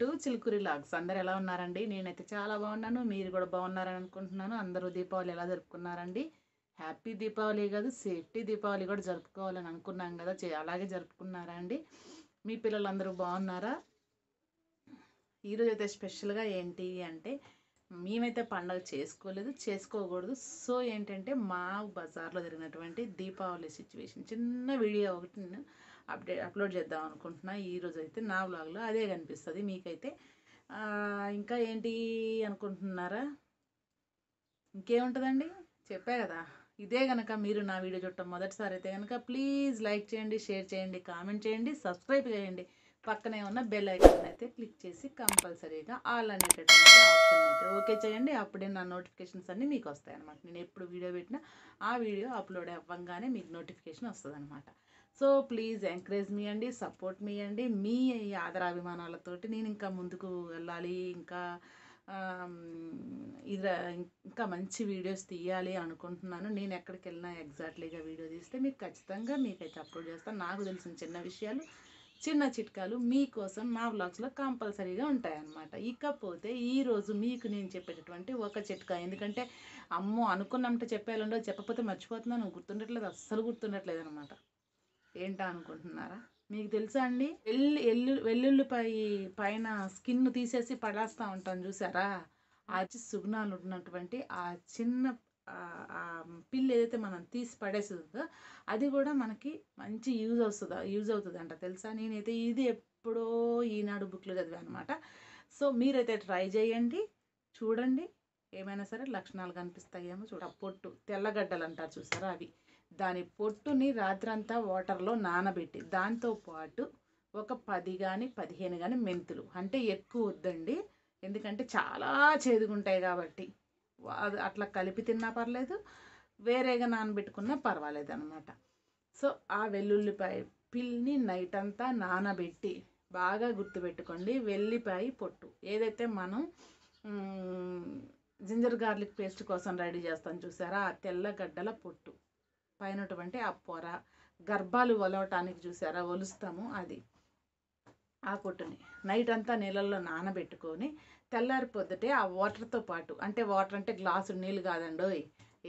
to చిలుకురి logs అందరు ఎలా ఉన్నారండి నేనైతే చాలా బాగున్నాను మీరు కూడా బాగున్నారని అనుకుంటున్నాను అందరూ దీపావళి ఎలా జరుపుకున్నారండి హ్యాపీ దీపావళి కాదు సేఫ్టీ దీపావళి కూడా జరుపుకోవాలని అనుకున్నాం కదా అలాగే జరుపుకున్నారా అండి మీ పిల్లలందరూ బాగున్నారా ఈరోజు అయితే స్పెషల్గా ఏంటి అంటే మేమైతే పండగ చేసుకోలేదు చేసుకోకూడదు సో ఏంటంటే మా బజార్లో జరిగినటువంటి దీపావళి సిచ్యువేషన్ చిన్న వీడియో ఒకటి నేను అప్డేట్ అప్లోడ్ చేద్దాం అనుకుంటున్నా ఈరోజు అయితే నా బ్లాగ్లో అదే కనిపిస్తుంది మీకైతే ఇంకా ఏంటి అనుకుంటున్నారా ఇంకేముంటుందండి చెప్పా కదా ఇదే కనుక మీరు నా వీడియో చూడటం మొదటిసారి అయితే కనుక ప్లీజ్ లైక్ చేయండి షేర్ చేయండి కామెంట్ చేయండి సబ్స్క్రైబ్ చేయండి పక్కనే ఉన్న బెల్ ఐకాన్ అయితే క్లిక్ చేసి కంపల్సరీగా ఆల్ అనేటటువంటి ఆప్షన్ అయితే ఓకే చేయండి అప్పుడే నా నోటిఫికేషన్స్ అన్నీ మీకు వస్తాయి అనమాట నేను ఎప్పుడు వీడియో పెట్టినా ఆ వీడియో అప్లోడ్ అవ్వగానే మీకు నోటిఫికేషన్ వస్తుంది అనమాట సో ప్లీజ్ ఎంకరేజ్ మీ అండి సపోర్ట్ మీ అండి మీ ఆదరాభిమానాలతోటి నేను ఇంకా ముందుకు వెళ్ళాలి ఇంకా ఇది ఇంకా మంచి వీడియోస్ తీయాలి అనుకుంటున్నాను నేను ఎక్కడికి వెళ్ళినా ఎగ్జాక్ట్లీగా వీడియో తీస్తే మీకు ఖచ్చితంగా మీకైతే అప్లోడ్ చేస్తాను నాకు తెలిసిన చిన్న విషయాలు చిన్న చిట్కాలు మీకోసం మా బ్లాగ్స్లో కంపల్సరీగా ఉంటాయన్నమాట ఇకపోతే ఈరోజు మీకు నేను చెప్పేటటువంటి ఒక చిట్కా ఎందుకంటే అమ్మో అనుకున్నమంటే చెప్పేయాలండో చెప్పకపోతే మర్చిపోతున్నాను గుర్తుండట్లేదు అస్సలు గుర్తుండట్లేదు అనమాట ఏంటా అనుకుంటున్నారా మీకు తెలుసా అండి వెల్లు ఎల్లు వెల్లుల్లిపై పైన స్కిన్ తీసేసి పడేస్తూ ఉంటాం చూసారా ఆ సుగుణాలు ఉన్నటువంటి ఆ చిన్న పిల్లు ఏదైతే మనం తీసి పడేస్తుందో అది కూడా మనకి మంచి యూజ్ వస్తుందా యూజ్ అవుతుందంట తెలుసా నేనైతే ఇది ఎప్పుడో ఈనాడు బుక్లో చదివాను అనమాట సో మీరైతే ట్రై చేయండి చూడండి ఏమైనా సరే లక్షణాలు కనిపిస్తాయేమో చూడ పొట్టు తెల్లగడ్డలు అంటారు చూసారా అవి దాని పొట్టుని రాత్రంతా వాటర్లో నానబెట్టి దాంతోపాటు ఒక పది కానీ పదిహేను కానీ మెంతులు అంటే ఎక్కువ వద్దండి ఎందుకంటే చాలా చేదుగుంటాయి కాబట్టి అట్లా కలిపి తిన్నా పర్లేదు వేరేగా నానబెట్టుకున్నా పర్వాలేదు అనమాట సో ఆ వెల్లుల్లిపాయ పిల్ని నైట్ అంతా నానబెట్టి బాగా గుర్తుపెట్టుకోండి వెల్లిపాయ పొట్టు ఏదైతే మనం జింజర్ గార్లిక్ పేస్ట్ కోసం రెడీ చేస్తాం చూసారా ఆ తెల్లగడ్డల పొట్టు పైనటువంటి ఆ పొర గర్భాలు ఒలవటానికి చూసారా ఒలుస్తాము అది ఆ పొట్టుని నైట్ అంతా నీళ్ళల్లో నానబెట్టుకొని తెల్లారి పొద్దుటే ఆ వాటర్తో పాటు అంటే వాటర్ అంటే గ్లాసు నీళ్ళు కాదండి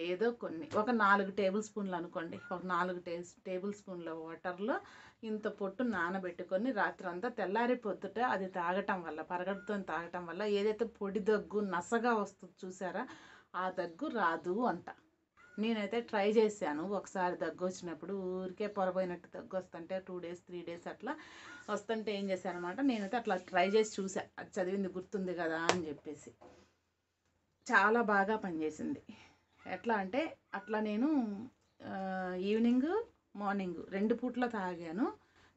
ఏదో కొన్ని ఒక నాలుగు టేబుల్ స్పూన్లు అనుకోండి ఒక నాలుగు టే టేబుల్ స్పూన్ల వాటర్లో ఇంత పొట్టు నానబెట్టుకొని రాత్రంతా తెల్లారి పొద్దుట అది తాగటం వల్ల పరగడుతో తాగటం వల్ల ఏదైతే పొడి దగ్గు నసగా వస్తుంది చూసారా ఆ దగ్గు రాదు అంట నేనైతే ట్రై చేశాను ఒకసారి దగ్గు వచ్చినప్పుడు ఊరికే పొరపోయినట్టు దగ్గు వస్తుంటే టూ డేస్ త్రీ డేస్ అట్లా వస్తుంటే ఏం చేశాను అనమాట నేనైతే అట్లా ట్రై చేసి చూసా అది చదివింది గుర్తుంది కదా అని చెప్పేసి చాలా బాగా పనిచేసింది ఎట్లా అంటే అట్లా నేను ఈవినింగ్ మార్నింగ్ రెండు పూట్ల తాగాను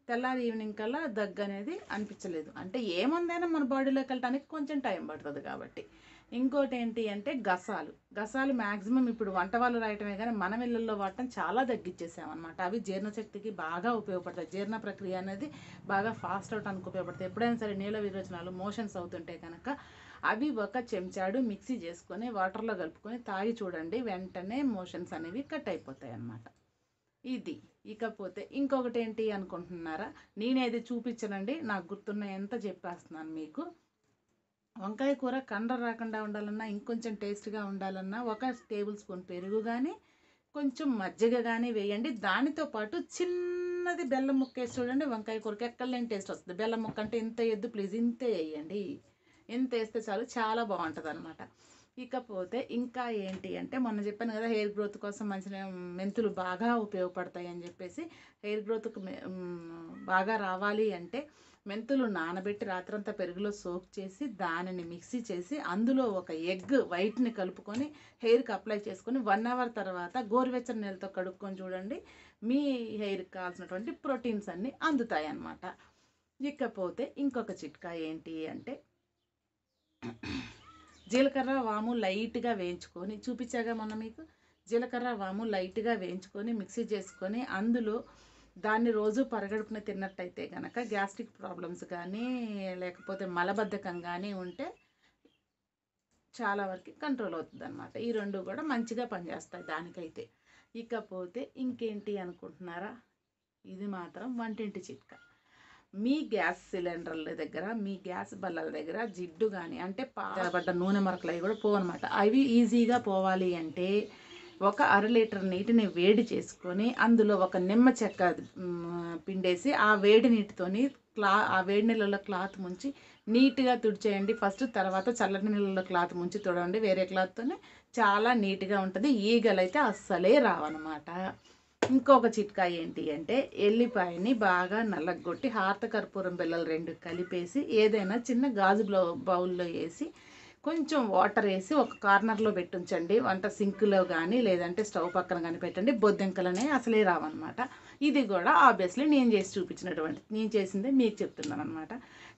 తెల్లారి ఈవినింగ్ కల్లా దగ్గు అనేది అనిపించలేదు అంటే ఏముందైనా మన బాడీలోకి వెళ్ళడానికి కొంచెం టైం పడుతుంది కాబట్టి ఇంకోటి ఏంటి అంటే గసాలు గసాలు మ్యాక్సిమం ఇప్పుడు వంట వాళ్ళు రాయటమే కానీ మనం ఇళ్ళల్లో వాడటం చాలా తగ్గించేసామన్నమాట అవి జీర్ణశక్తికి బాగా ఉపయోగపడతాయి జీర్ణ ప్రక్రియ అనేది బాగా ఫాస్ట్ అవటానికి ఉపయోగపడతాయి ఎప్పుడైనా సరే నీళ్ళ విరోచనాలు మోషన్స్ అవుతుంటే కనుక అవి ఒక చెంచాడు మిక్సీ చేసుకొని వాటర్లో కలుపుకొని తాగి చూడండి వెంటనే మోషన్స్ అనేవి కట్ అయిపోతాయి అన్నమాట ఇది ఇకపోతే ఇంకొకటి ఏంటి అనుకుంటున్నారా నేనేది చూపించనండి నాకు గుర్తున్న ఎంత చెప్పేస్తున్నాను మీకు వంకాయ కూర కండ రాకుండా ఉండాలన్నా ఇంకొంచెం టేస్ట్గా ఉండాలన్నా ఒక టేబుల్ స్పూన్ పెరుగు కానీ కొంచెం మజ్జిగ కానీ వేయండి దానితో పాటు చిన్నది బెల్లం ముక్క వేసి చూడండి వంకాయ కూరకి ఎక్కడలేని టేస్ట్ వస్తుంది బెల్లం ముక్క అంటే ఇంత ఎద్దు ప్లీజ్ ఇంతే వేయండి ఇంత వేస్తే చాలు చాలా బాగుంటుంది అనమాట ఇకపోతే ఇంకా ఏంటి అంటే మొన్న చెప్పాను కదా హెయిర్ గ్రోత్ కోసం మంచి మెంతులు బాగా ఉపయోగపడతాయి అని చెప్పేసి హెయిర్ గ్రోత్కి బాగా రావాలి అంటే మెంతులు నానబెట్టి రాత్రంతా పెరుగులో సోక్ చేసి దానిని మిక్సీ చేసి అందులో ఒక ఎగ్ వైట్ని కలుపుకొని హెయిర్కి అప్లై చేసుకొని వన్ అవర్ తర్వాత గోరువెచ్చని నీళ్ళతో కడుక్కొని చూడండి మీ హెయిర్కి కావాల్సినటువంటి ప్రోటీన్స్ అన్నీ అందుతాయి అన్నమాట ఇకపోతే ఇంకొక చిట్కా ఏంటి అంటే జీలకర్ర వాము లైట్గా వేయించుకొని చూపించాగా మొన్న మీకు జీలకర్ర వాము లైట్గా వేయించుకొని మిక్సీ చేసుకొని అందులో దాన్ని రోజు పరగడుపున తిన్నట్టయితే కనుక గ్యాస్ట్రిక్ ప్రాబ్లమ్స్ కానీ లేకపోతే మలబద్ధకం కానీ ఉంటే చాలా వరకు కంట్రోల్ అవుతుంది అనమాట ఈ రెండు కూడా మంచిగా పనిచేస్తాయి దానికైతే ఇకపోతే ఇంకేంటి అనుకుంటున్నారా ఇది మాత్రం వంటింటి చిట్కా మీ గ్యాస్ సిలిండర్ల దగ్గర మీ గ్యాస్ బల్లల దగ్గర జిడ్డు కానీ అంటే పాడబడ్డ నూనె మరకలు అవి కూడా పోవన్నమాట అవి ఈజీగా పోవాలి అంటే ఒక అర లీటర్ నీటిని వేడి చేసుకొని అందులో ఒక నిమ్మ చెక్క పిండేసి ఆ వేడి నీటితోని క్లా ఆ వేడి నీళ్ళలో క్లాత్ ముంచి నీట్గా తుడిచేయండి ఫస్ట్ తర్వాత చల్లని నీళ్ళలో క్లాత్ ముంచి తుడవండి వేరే క్లాత్తోనే చాలా నీట్గా ఉంటుంది ఈగలు అయితే అస్సలే రావన్నమాట ఇంకొక చిట్కా ఏంటి అంటే ఎల్లిపాయని బాగా నల్లగొట్టి హార్త కర్పూరం బిళ్ళలు రెండు కలిపేసి ఏదైనా చిన్న గాజు బౌల్లో వేసి కొంచెం వాటర్ వేసి ఒక కార్నర్లో పెట్టించండి వంట సింక్లో కానీ లేదంటే స్టవ్ పక్కన కానీ పెట్టండి బొద్దింకలనే అసలే రావన్నమాట ఇది కూడా ఆబ్వియస్లీ నేను చేసి చూపించినటువంటి నేను చేసిందే మీకు చెప్తున్నాను అనమాట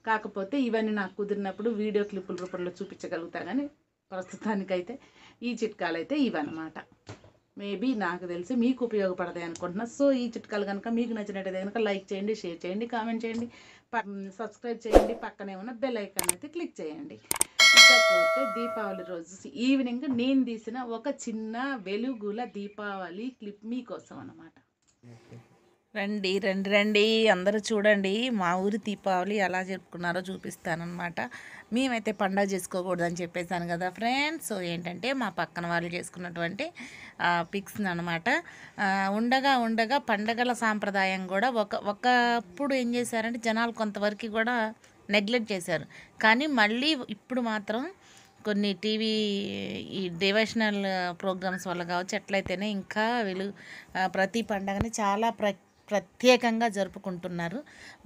కాకపోతే ఇవన్నీ నాకు కుదిరినప్పుడు వీడియో క్లిప్పుల రూపంలో చూపించగలుగుతా కానీ ప్రస్తుతానికైతే ఈ చిట్కాలు అయితే ఇవన్నమాట మేబీ నాకు తెలిసి మీకు ఉపయోగపడతాయి అనుకుంటున్నా సో ఈ చిట్కాలు కనుక మీకు నచ్చినట్టయితే కనుక లైక్ చేయండి షేర్ చేయండి కామెంట్ చేయండి సబ్స్క్రైబ్ చేయండి పక్కనే ఉన్న బెల్ ఐకాన్ అయితే క్లిక్ చేయండి ఇకపోతే దీపావళి రోజు ఈవినింగ్ నేను తీసిన ఒక చిన్న వెలుగుల దీపావళి క్లిప్ మీకోసం అనమాట రండి రండి రండి అందరూ చూడండి మా ఊరి దీపావళి ఎలా జరుపుకున్నారో చూపిస్తానమాట మేమైతే పండగ చేసుకోకూడదని చెప్పేసాను కదా ఫ్రెండ్స్ సో ఏంటంటే మా పక్కన వాళ్ళు చేసుకున్నటువంటి పిక్స్ అనమాట ఉండగా ఉండగా పండగల సాంప్రదాయం కూడా ఒక ఒకప్పుడు ఏం చేశారంటే జనాలు కొంతవరకు కూడా నెగ్లెక్ట్ చేశారు కానీ మళ్ళీ ఇప్పుడు మాత్రం కొన్ని టీవీ ఈ డివైషనల్ ప్రోగ్రామ్స్ వల్ల కావచ్చు ఎట్లయితేనే ఇంకా వీళ్ళు ప్రతి పండగని చాలా ప్ర ప్రత్యేకంగా జరుపుకుంటున్నారు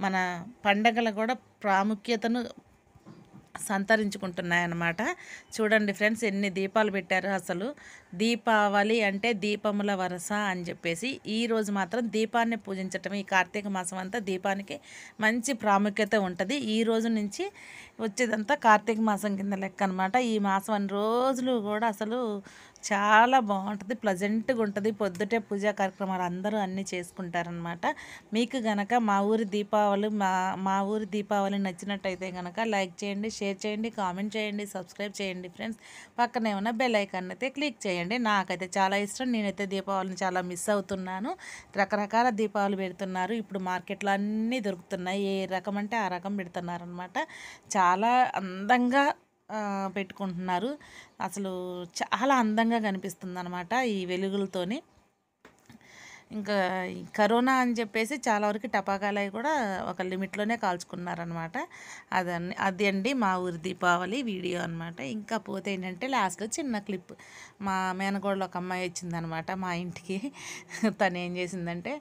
మన పండగలు కూడా ప్రాముఖ్యతను సంతరించుకుంటున్నాయన్నమాట చూడండి ఫ్రెండ్స్ ఎన్ని దీపాలు పెట్టారు అసలు దీపావళి అంటే దీపముల వరస అని చెప్పేసి ఈరోజు మాత్రం దీపాన్ని పూజించటం ఈ కార్తీక మాసం అంతా దీపానికి మంచి ప్రాముఖ్యత ఉంటుంది ఈ రోజు నుంచి వచ్చేదంతా కార్తీక మాసం కింద లెక్క అనమాట ఈ మాసం అన్ని రోజులు కూడా అసలు చాలా బాగుంటుంది ప్లజెంట్గా ఉంటుంది పొద్దుటే పూజా కార్యక్రమాలు అందరూ అన్నీ చేసుకుంటారనమాట మీకు గనక మా ఊరి దీపావళి మా మా ఊరి దీపావళి నచ్చినట్టయితే కనుక లైక్ చేయండి షేర్ చేయండి కామెంట్ చేయండి సబ్స్క్రైబ్ చేయండి ఫ్రెండ్స్ పక్కనే ఉన్న బెల్ ఐకాన్ అయితే క్లిక్ చేయండి నాకైతే చాలా ఇష్టం నేనైతే దీపావళిని చాలా మిస్ అవుతున్నాను రకరకాల దీపావళి పెడుతున్నారు ఇప్పుడు మార్కెట్లో అన్నీ దొరుకుతున్నాయి ఏ రకం అంటే ఆ రకం పెడుతున్నారనమాట చాలా అందంగా పెట్టుకుంటున్నారు అసలు చాలా అందంగా కనిపిస్తుంది అనమాట ఈ వెలుగులతోని ఇంకా కరోనా అని చెప్పేసి చాలా వరకు టపాకాయలు కూడా ఒక లిమిట్లోనే కాల్చుకున్నారనమాట అదన్ని అది అండి మా ఊరి దీపావళి వీడియో అనమాట ఇంకా పోతే ఏంటంటే లాస్ట్లో చిన్న క్లిప్ మా మేనగోడలో ఒక అమ్మాయి వచ్చిందనమాట మా ఇంటికి తను ఏం చేసిందంటే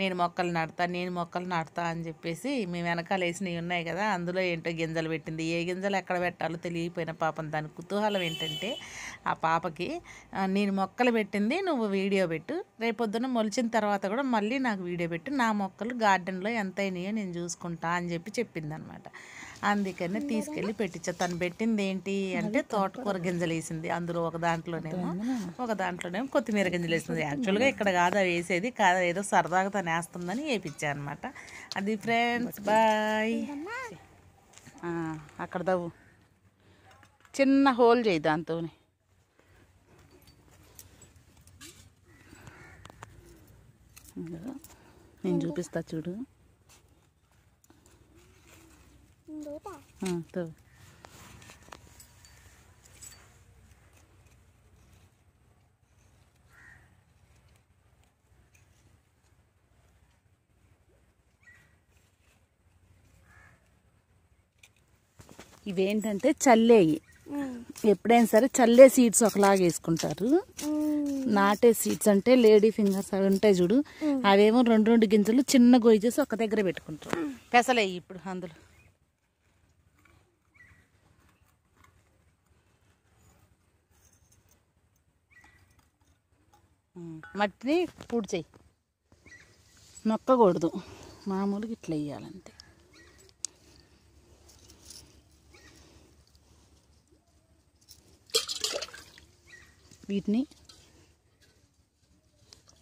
నేను మొక్కలు నాటుతా నేను మొక్కలు నాటుతా అని చెప్పేసి మేము వెనకాల వేసినవి ఉన్నాయి కదా అందులో ఏంటో గింజలు పెట్టింది ఏ గింజలు ఎక్కడ పెట్టాలో తెలియపోయిన పాపం దాని కుతూహలం ఏంటంటే ఆ పాపకి నేను మొక్కలు పెట్టింది నువ్వు వీడియో పెట్టు రేపొద్దున మొలిచిన తర్వాత కూడా మళ్ళీ నాకు వీడియో పెట్టు నా మొక్కలు గార్డెన్లో ఎంత అయినాయో నేను చూసుకుంటా అని చెప్పి చెప్పింది అనమాట అందుకని తీసుకెళ్ళి పెట్టించా తను పెట్టింది ఏంటి అంటే తోటకూర గింజలు వేసింది అందులో ఒక దాంట్లోనేమో ఒక దాంట్లోనేమో కొత్తిమీర గింజలు వేసింది యాక్చువల్గా ఇక్కడ కాదు అవి వేసేది కాదు ఏదో సరదాగా తను వేస్తుందని వేపించా అనమాట అది ఫ్రెండ్స్ బాయ్ అక్కడ దవ్వు చిన్న హోల్ చేయి దాంతో నేను చూపిస్తా చూడు ఇవేంటంటే చల్లేయి ఎప్పుడైనా సరే చల్లే సీడ్స్ ఒకలాగా వేసుకుంటారు నాటే సీడ్స్ అంటే లేడీ ఫింగర్స్ అవి ఉంటాయి చూడు అవేమో రెండు రెండు గింజలు చిన్న గొయ్యి చేసి ఒక దగ్గర పెట్టుకుంటారు పెసలేయి ఇప్పుడు అందులో మట్టిని పూడి చేయి నొక్కకూడదు మామూలుగా ఇట్లా వేయాలంతే వీటిని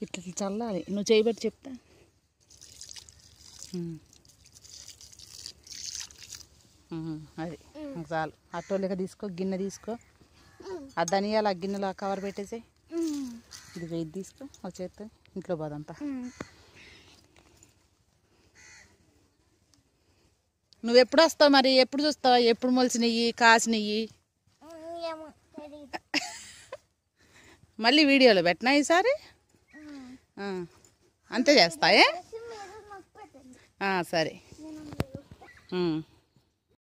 ఇట్లా చల్లాలి నువ్వు చేయబట్టి చెప్తా అది చాలు అట్టోళ్ళగా తీసుకో గిన్నె తీసుకో ఆ ధనియాలు ఆ గిన్నెలో కవర్ పెట్టేసే ఇది వెయిట్ తీసుకో ఒక ఇంట్లో పోదంతా నువ్వు ఎప్పుడు వస్తావు మరి ఎప్పుడు చూస్తావు ఎప్పుడు మొలిచినవి కాసినవి మళ్ళీ వీడియోలో పెట్టినా ఈసారి అంతే చేస్తాయే సరే